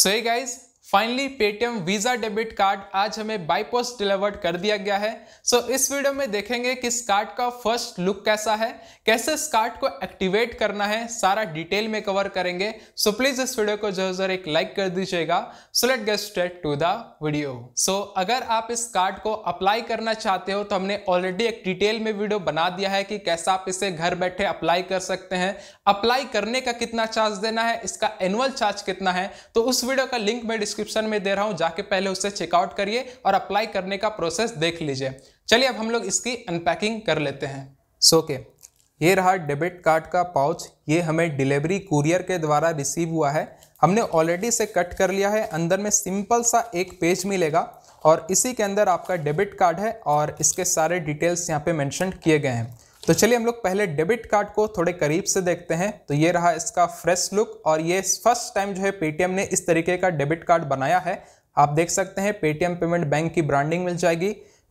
So hey guys, finally Paytm Visa debit card आज हमें बाईपोस्ट delivered कर दिया गया है सो so, इस वीडियो में देखेंगे कि इस कार्ड का फर्स्ट लुक कैसा है कैसे इस कार्ड को एक्टिवेट करना है सारा डिटेल में कवर करेंगे सो so, प्लीज़ इस वीडियो को जरूर जरूर एक लाइक कर दीजिएगा so let get straight to the video so अगर आप इस कार्ड को अप्लाई करना चाहते हो तो हमने ऑलरेडी एक डिटेल में वीडियो बना दिया है कि कैसे आप इसे घर बैठे अप्लाई कर सकते हैं अप्लाई करने का कितना चार्ज देना है इसका एनुअल चार्ज कितना है तो उस वीडियो का लिंक मैं डिस्क्रिप्शन में दे रहा हूँ जाके पहले उसे चेकआउट करिए और अप्लाई करने का प्रोसेस देख लीजिए चलिए अब हम लोग इसकी अनपैकिंग कर लेते हैं सो के ये रहा डेबिट कार्ड का पाउच ये हमें डिलीवरी कुरियर के द्वारा रिसीव हुआ है हमने ऑलरेडी से कट कर लिया है अंदर में सिंपल सा एक पेज मिलेगा और इसी के अंदर आपका डेबिट कार्ड है और इसके सारे डिटेल्स यहाँ पे मेंशन किए गए हैं तो चलिए हम लोग पहले डेबिट कार्ड को थोड़े करीब से देखते हैं तो ये रहा इसका फ्रेश लुक और ये फर्स्ट टाइम जो है पेटीएम ने इस तरीके का डेबिट कार्ड बनाया है आप देख सकते हैं पेटीएम पेमेंट बैंक की ब्रांडिंग मिल जाएगी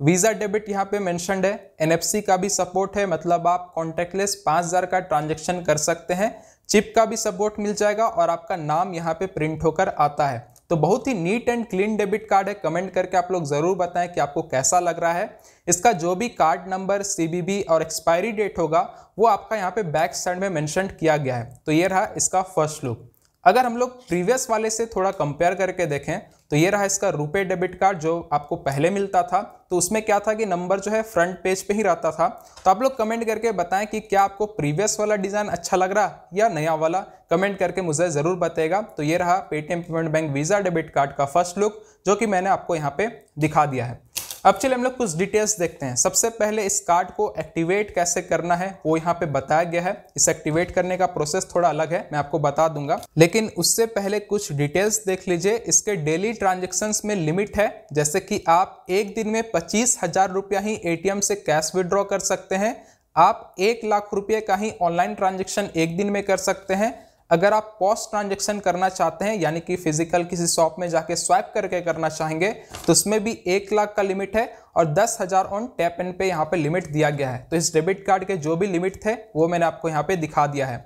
वीज़ा डेबिट यहाँ पे मैंशनड है एन का भी सपोर्ट है मतलब आप कॉन्टैक्टलेस पाँच हज़ार का ट्रांजेक्शन कर सकते हैं चिप का भी सपोर्ट मिल जाएगा और आपका नाम यहाँ पर प्रिंट होकर आता है तो बहुत ही neat and clean debit card है कमेंट करके आप लोग ज़रूर बताएं कि आपको कैसा लग रहा है इसका जो भी कार्ड नंबर सी और एक्सपायरी डेट होगा वो आपका यहाँ पे बैक साइड में मैंशन किया गया है तो ये रहा इसका फर्स्ट लुक अगर हम लोग प्रीवियस वाले से थोड़ा कंपेयर करके देखें तो ये रहा इसका रुपए डेबिट कार्ड जो आपको पहले मिलता था तो उसमें क्या था कि नंबर जो है फ्रंट पेज पे ही रहता था तो आप लोग कमेंट करके बताएं कि क्या आपको प्रीवियस वाला डिज़ाइन अच्छा लग रहा या नया वाला कमेंट करके मुझे ज़रूर बताएगा तो ये रहा Paytm payment bank Visa debit card का फर्स्ट लुक जो कि मैंने आपको यहाँ पर दिखा दिया है अब चलिए हम लोग कुछ डिटेल्स देखते हैं सबसे पहले इस कार्ड को एक्टिवेट कैसे करना है वो यहाँ पे बताया गया है इसे एक्टिवेट करने का प्रोसेस थोड़ा अलग है मैं आपको बता दूंगा लेकिन उससे पहले कुछ डिटेल्स देख लीजिए इसके डेली ट्रांजेक्शन में लिमिट है जैसे कि आप एक दिन में पच्चीस हजार रुपया ही ए से कैश विड्रॉ कर सकते हैं आप एक लाख रुपये का ही ऑनलाइन ट्रांजेक्शन एक दिन में कर सकते हैं अगर आप पॉस्ट ट्रांजेक्शन करना चाहते हैं यानी कि फिजिकल किसी शॉप में जाके स्वाइप करके करना चाहेंगे तो उसमें भी एक लाख का लिमिट है और दस हज़ार ऑन टैप एंड पे यहाँ पे लिमिट दिया गया है तो इस डेबिट कार्ड के जो भी लिमिट थे वो मैंने आपको यहाँ पे दिखा दिया है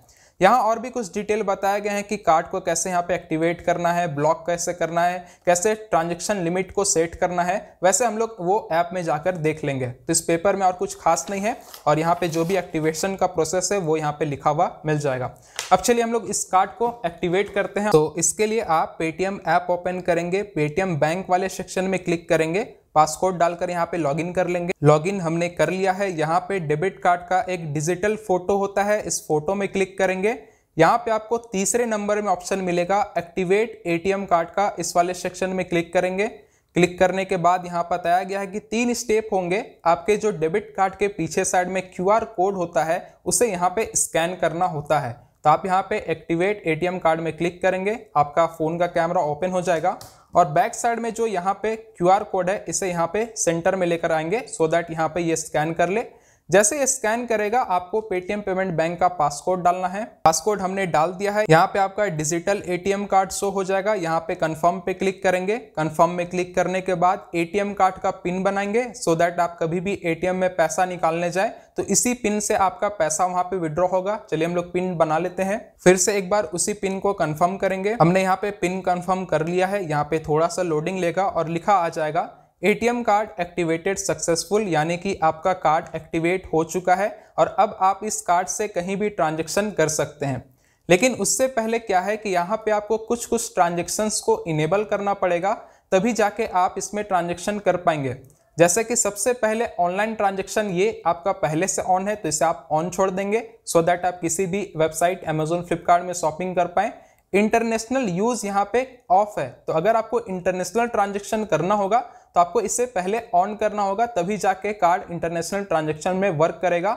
यहाँ और भी कुछ डिटेल बताया गया है कि कार्ड को कैसे यहाँ पे एक्टिवेट करना है ब्लॉक कैसे करना है कैसे ट्रांजेक्शन लिमिट को सेट करना है वैसे हम लोग वो ऐप में जाकर देख लेंगे तो इस पेपर में और कुछ खास नहीं है और यहाँ पे जो भी एक्टिवेशन का प्रोसेस है वो यहाँ पे लिखा हुआ मिल जाएगा अब चलिए हम लोग इस कार्ड को एक्टिवेट करते हैं तो इसके लिए आप पेटीएम ऐप ओपन करेंगे पेटीएम बैंक वाले सेक्शन में क्लिक करेंगे पासकोड डालकर यहाँ पे लॉगिन कर लेंगे लॉगिन हमने कर लिया है यहाँ पे डेबिट कार्ड का एक डिजिटल फोटो होता है इस फोटो में क्लिक करेंगे यहाँ पे आपको तीसरे नंबर में ऑप्शन मिलेगा एक्टिवेट एटीएम कार्ड का इस वाले सेक्शन में क्लिक करेंगे क्लिक करने के बाद यहाँ पर बताया गया है कि तीन स्टेप होंगे आपके जो डेबिट कार्ड के पीछे साइड में क्यूआर कोड होता है उसे यहाँ पे स्कैन करना होता है तो आप यहाँ पे एक्टिवेट एटीएम कार्ड में क्लिक करेंगे आपका फ़ोन का कैमरा ओपन हो जाएगा और बैक साइड में जो यहाँ पे क्यूआर कोड है इसे यहाँ पे सेंटर में लेकर आएंगे सो so दैट यहाँ पे ये स्कैन कर ले जैसे ये स्कैन करेगा आपको पेटीएम पेमेंट बैंक का पासकोड डालना है पासकोड हमने डाल दिया है यहाँ पे आपका डिजिटल एटीएम कार्ड शो हो जाएगा यहाँ पे कंफर्म पे क्लिक करेंगे कंफर्म में क्लिक करने के बाद एटीएम कार्ड का पिन बनाएंगे सो दैट आप कभी भी एटीएम में पैसा निकालने जाए तो इसी पिन से आपका पैसा वहां पे विड्रॉ होगा चलिए हम लोग पिन बना लेते हैं फिर से एक बार उसी पिन को कंफर्म करेंगे हमने यहाँ पे पिन कंफर्म कर लिया है यहाँ पे थोड़ा सा लोडिंग लेगा और लिखा आ जाएगा एटीएम कार्ड एक्टिवेटेड सक्सेसफुल यानी कि आपका कार्ड एक्टिवेट हो चुका है और अब आप इस कार्ड से कहीं भी ट्रांजेक्शन कर सकते हैं लेकिन उससे पहले क्या है कि यहाँ पे आपको कुछ कुछ ट्रांजेक्शन्स को इनेबल करना पड़ेगा तभी जाके आप इसमें ट्रांजेक्शन कर पाएंगे जैसे कि सबसे पहले ऑनलाइन ट्रांजेक्शन ये आपका पहले से ऑन है तो इसे आप ऑन छोड़ देंगे सो so दैट आप किसी भी वेबसाइट अमेजोन फ्लिपकार्ट में शॉपिंग कर पाएँ इंटरनेशनल यूज़ यहाँ पे ऑफ है तो अगर आपको इंटरनेशनल ट्रांजेक्शन करना होगा तो आपको इससे पहले ऑन करना होगा तभी जाके कार्ड इंटरनेशनल ट्रांजेक्शन में वर्क करेगा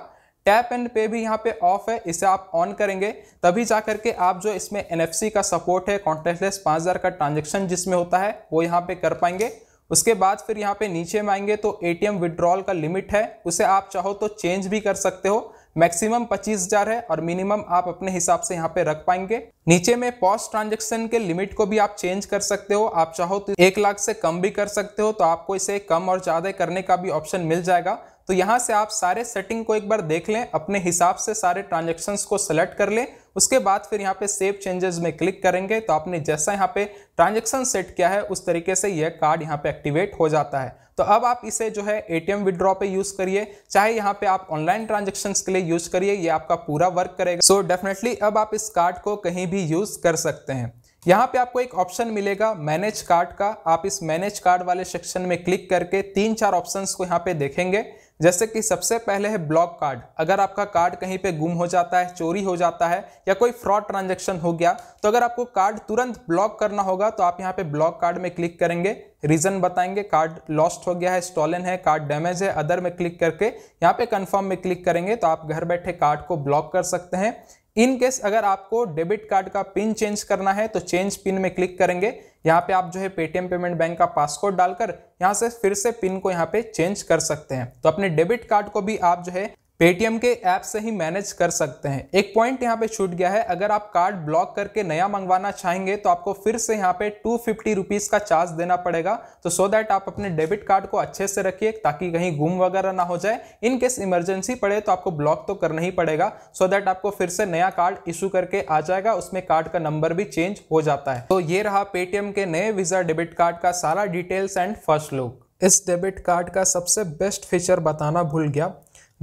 टैप एंड पे भी यहाँ पे ऑफ है इसे आप ऑन करेंगे तभी जा करके आप जो इसमें एन का सपोर्ट है कॉन्टेक्टलेस पाँच हज़ार का ट्रांजेक्शन जिसमें होता है वो यहाँ पे कर पाएंगे उसके बाद फिर यहाँ पे नीचे में आएंगे तो ए टी का लिमिट है उसे आप चाहो तो चेंज भी कर सकते हो मैक्सिमम पच्चीस हजार है और मिनिमम आप अपने हिसाब से यहाँ पे रख पाएंगे नीचे में पॉस्ट ट्रांजेक्शन के लिमिट को भी आप चेंज कर सकते हो आप चाहो तो एक लाख से कम भी कर सकते हो तो आपको इसे कम और ज्यादा करने का भी ऑप्शन मिल जाएगा तो यहाँ से आप सारे सेटिंग को एक बार देख लें अपने हिसाब से सारे ट्रांजेक्शन्स को सेलेक्ट कर लें उसके बाद फिर यहाँ पे सेव चेंजेस में क्लिक करेंगे तो आपने जैसा यहाँ पे ट्रांजेक्शन सेट किया है उस तरीके से यह कार्ड यहाँ पे एक्टिवेट हो जाता है तो अब आप इसे जो है ए विड्रॉ पे यूज करिए चाहे यहाँ पे आप ऑनलाइन ट्रांजेक्शन्स के लिए यूज करिए ये आपका पूरा वर्क करेगा सो so, डेफिनेटली अब आप इस कार्ड को कहीं भी यूज कर सकते हैं यहाँ पे आपको एक ऑप्शन मिलेगा मैनेज कार्ड का आप इस मैनेज कार्ड वाले सेक्शन में क्लिक करके तीन चार ऑप्शंस को यहाँ पे देखेंगे जैसे कि सबसे पहले है ब्लॉक कार्ड अगर आपका कार्ड कहीं पे गुम हो जाता है चोरी हो जाता है या कोई फ्रॉड ट्रांजैक्शन हो गया तो अगर आपको कार्ड तुरंत ब्लॉक करना होगा तो आप यहाँ पे ब्लॉक कार्ड में क्लिक करेंगे रीज़न बताएंगे कार्ड लॉस्ट हो गया है स्टॉलन है कार्ड डैमेज है अदर में क्लिक करके यहाँ पे कन्फर्म में क्लिक करेंगे तो आप घर बैठे कार्ड को ब्लॉक कर सकते हैं इन केस अगर आपको डेबिट कार्ड का पिन चेंज करना है तो चेंज पिन में क्लिक करेंगे यहाँ पे आप जो है पेटीएम पेमेंट बैंक का पासकोड डालकर यहाँ से फिर से पिन को यहाँ पे चेंज कर सकते हैं तो अपने डेबिट कार्ड को भी आप जो है पेटीएम के ऐप से ही मैनेज कर सकते हैं एक पॉइंट यहाँ पे छूट गया है अगर आप कार्ड ब्लॉक करके नया मंगवाना चाहेंगे तो आपको फिर से यहाँ पे टू फिफ्टी रुपीज़ का चार्ज देना पड़ेगा तो सो दैट आप अपने डेबिट कार्ड को अच्छे से रखिए ताकि कहीं गुम वगैरह ना हो जाए इन केस इमरजेंसी पड़े तो आपको ब्लॉक तो करना ही पड़ेगा सो दैट आपको फिर से नया कार्ड इशू करके आ जाएगा उसमें कार्ड का नंबर भी चेंज हो जाता है तो ये रहा पेटीएम के नए वीज़ा डेबिट कार्ड का सारा डिटेल्स एंड फर्स्ट लुक इस डेबिट कार्ड का सबसे बेस्ट फीचर बताना भूल गया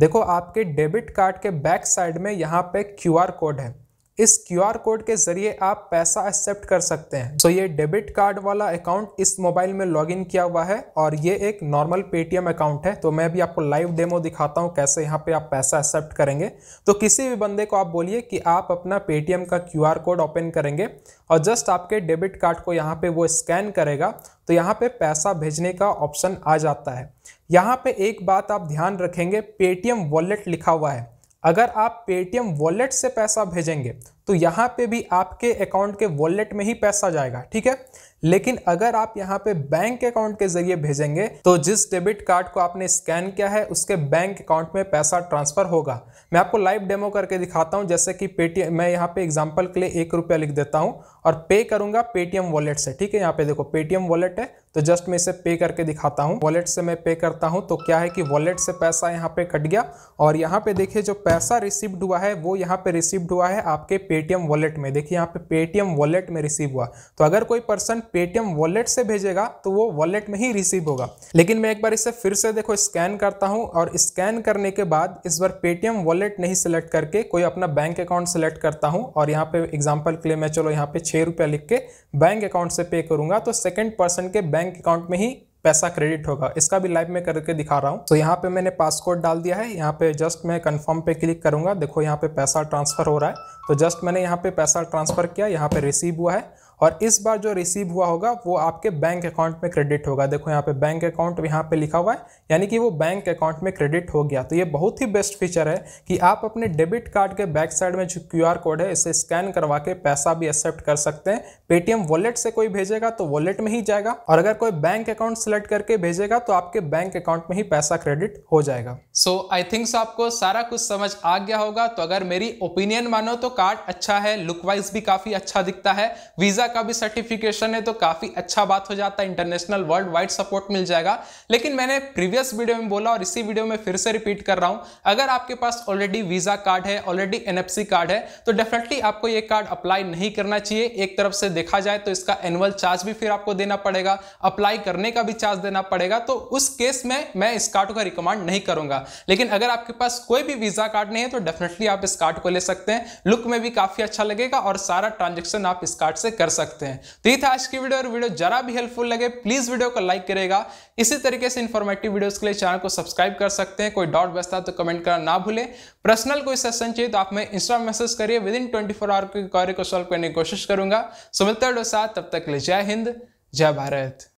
देखो आपके डेबिट कार्ड के बैक साइड में यहाँ पे क्यू कोड है इस क्यू कोड के जरिए आप पैसा एक्सेप्ट कर सकते हैं सो तो so ये डेबिट कार्ड वाला अकाउंट इस मोबाइल में लॉगिन किया हुआ है और ये एक नॉर्मल पेटीएम अकाउंट है तो मैं भी आपको लाइव डेमो दिखाता हूँ कैसे यहाँ पे आप पैसा एक्सेप्ट करेंगे तो किसी भी बंदे को आप बोलिए कि आप अपना पेटीएम का क्यू कोड ओपन करेंगे और जस्ट आपके डेबिट कार्ड को यहाँ पर वो स्कैन करेगा तो यहाँ पर पैसा भेजने का ऑप्शन आ जाता है यहाँ पे एक बात आप ध्यान रखेंगे पेटीएम वॉलेट लिखा हुआ है अगर आप पेटीएम वॉलेट से पैसा भेजेंगे तो यहाँ पे भी आपके अकाउंट के वॉलेट में ही पैसा जाएगा ठीक है लेकिन अगर आप यहाँ पे बैंक अकाउंट के जरिए भेजेंगे तो जिस डेबिट कार्ड को आपने स्कैन किया है उसके बैंक अकाउंट में पैसा ट्रांसफर होगा मैं आपको लाइव डेमो करके दिखाता हूँ जैसे कि पेटीएम मैं यहाँ पे एग्जाम्पल के लिए एक रुपया लिख देता हूँ और पे करूंगा पेटीएम वॉलेट से ठीक है यहाँ पे देखो पेटीएम वॉलेट है तो जस्ट मैं इसे पे करके दिखाता हूँ वॉलेट से मैं पे करता हूँ तो क्या है कि वॉलेट से पैसा यहाँ पे कट गया और यहाँ पे देखिए जो पैसा रिसीव्ड हुआ है वो यहाँ पे रिसीव्ड हुआ है आपके पेटीएम वॉलेट में देखिए यहाँ पे पेटीएम वॉलेट में रिसीव हुआ तो अगर कोई पर्सन पेटीएम वॉलेट से भेजेगा तो वो वॉलेट में ही रिसीव होगा लेकिन मैं एक बार इसे फिर से देखो स्कैन करता हूँ और स्कैन करने के बाद इस बार पेटीएम वॉलेट नहीं सिलेक्ट करके कोई अपना बैंक अकाउंट सेलेक्ट करता हूँ और यहाँ पे एग्जाम्पल के लिए मैं चलो यहाँ पे छः रुपया लिख के बैंक अकाउंट से पे करूँगा तो सेकेंड पर्सन के बैंक अकाउंट में ही पैसा क्रेडिट होगा इसका भी लाइव में करके दिखा रहा हूँ तो यहाँ पे मैंने पासकोड डाल दिया है यहाँ पे जस्ट मैं कंफर्म पे क्लिक करूँगा देखो यहाँ पे पैसा ट्रांसफ़र हो रहा है तो जस्ट मैंने यहाँ पे पैसा ट्रांसफ़र किया यहाँ पे रिसीव हुआ है और इस बार जो रिसीव हुआ होगा वो आपके बैंक अकाउंट में क्रेडिट होगा देखो यहाँ पे बैंक अकाउंट यहाँ पे लिखा हुआ है यानी कि वो बैंक अकाउंट में क्रेडिट हो गया तो ये बहुत ही बेस्ट फीचर है कि आप अपने डेबिट कार्ड के बैक साइड में जो क्यू कोड है इसे स्कैन करवा के पैसा भी एक्सेप्ट कर सकते हैं पेटीएम वॉलेट से कोई भेजेगा तो वॉलेट में ही जाएगा और अगर कोई बैंक अकाउंट सेलेक्ट करके भेजेगा तो आपके बैंक अकाउंट में ही पैसा क्रेडिट हो जाएगा सो आई थिंक सो आपको सारा कुछ समझ आ गया होगा तो अगर मेरी ओपिनियन मानो तो कार्ड अच्छा है लुकवाइज भी काफी अच्छा दिखता है वीजा का भी सर्टिफिकेशन है तो काफी अच्छा बात हो जाता है इंटरनेशनल वर्ल्ड वाइड सपोर्ट मिल जाएगा लेकिन मैंने प्रीवियस वीडियो में बोला और इसी वीडियो में फिर से रिपीट कर रहा हूं अगर आपके पास ऑलरेडी वीजा कार्ड है ऑलरेडी एनएफसी कार्ड है तो डेफिनेटली आपको ये कार्ड अप्लाई नहीं करना चाहिए एक तरफ से देखा जाए तो इसका एनुअल चार्ज भी फिर आपको देना पड़ेगा अप्लाई करने का भी चार्ज देना पड़ेगा तो उस केस में मैं इस कार्ड का रिकमेंड नहीं करूंगा लेकिन अगर आपके पास कोई भी वीजा कार्ड नहीं है तो डेफिनेटली आप इस कार्ड को ले सकते हैं लुक में भी काफी अच्छा लगेगा और सारा ट्रांजेक्शन आप इस कार्ड से कर सकते सकते हैं तो ये था आज की वीडियो और वीडियो जरा भी हेल्पफुल लगे प्लीज वीडियो को लाइक करेगा इसी तरीके से इन्फॉर्मेटिव वीडियोस के लिए चैनल को सब्सक्राइब कर सकते हैं कोई डाउट बचता तो कमेंट करना ना भूले पर्सनल कोई सेशन चाहिए तो आप मैं इंस्टा मैसेज करिए विद इन ट्वेंटी आवर की क्वारी को सॉल्व करने की कोशिश करूंगा समझते साथ तब तक ले जय हिंद जय भारत